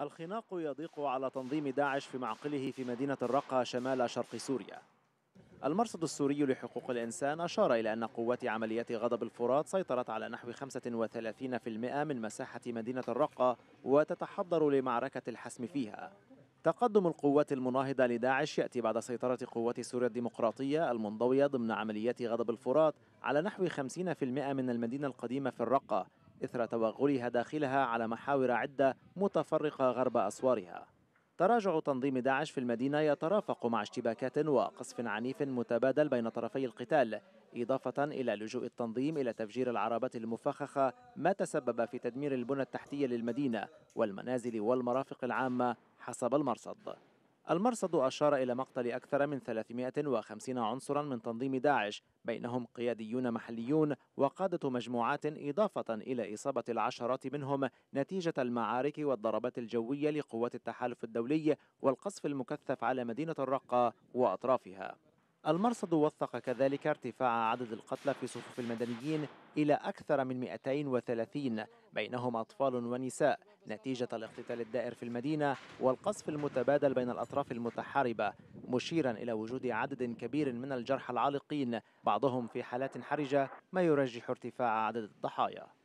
الخناق يضيق على تنظيم داعش في معقله في مدينة الرقة شمال شرق سوريا المرصد السوري لحقوق الإنسان أشار إلى أن قوات عمليات غضب الفرات سيطرت على نحو 35% من مساحة مدينة الرقة وتتحضر لمعركة الحسم فيها تقدم القوات المناهضة لداعش يأتي بعد سيطرة قوات سوريا الديمقراطية المنضوية ضمن عمليات غضب الفرات على نحو 50% من المدينة القديمة في الرقة إثر توغلها داخلها على محاور عدة متفرقة غرب أسوارها تراجع تنظيم داعش في المدينة يترافق مع اشتباكات وقصف عنيف متبادل بين طرفي القتال إضافة إلى لجوء التنظيم إلى تفجير العربات المفخخة ما تسبب في تدمير البنى التحتية للمدينة والمنازل والمرافق العامة حسب المرصد المرصد أشار إلى مقتل أكثر من 350 عنصرا من تنظيم داعش بينهم قياديون محليون وقادة مجموعات إضافة إلى إصابة العشرات منهم نتيجة المعارك والضربات الجوية لقوات التحالف الدولي والقصف المكثف على مدينة الرقة وأطرافها المرصد وثق كذلك ارتفاع عدد القتلى في صفوف المدنيين إلى أكثر من 230 بينهم أطفال ونساء نتيجة الاقتتال الدائر في المدينة والقصف المتبادل بين الأطراف المتحاربة مشيرا إلى وجود عدد كبير من الجرحى العالقين بعضهم في حالات حرجة ما يرجح ارتفاع عدد الضحايا